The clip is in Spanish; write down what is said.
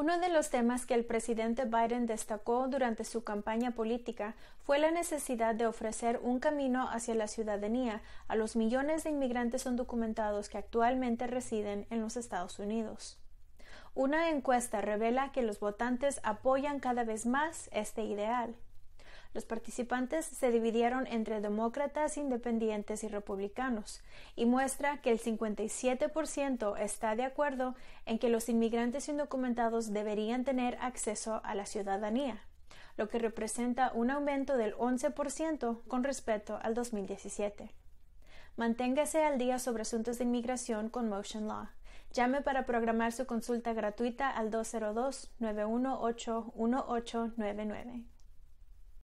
Uno de los temas que el presidente Biden destacó durante su campaña política fue la necesidad de ofrecer un camino hacia la ciudadanía a los millones de inmigrantes undocumentados que actualmente residen en los Estados Unidos. Una encuesta revela que los votantes apoyan cada vez más este ideal. Los participantes se dividieron entre demócratas, independientes y republicanos, y muestra que el 57% está de acuerdo en que los inmigrantes indocumentados deberían tener acceso a la ciudadanía, lo que representa un aumento del 11% con respecto al 2017. Manténgase al día sobre asuntos de inmigración con Motion Law. Llame para programar su consulta gratuita al 202-918-1899.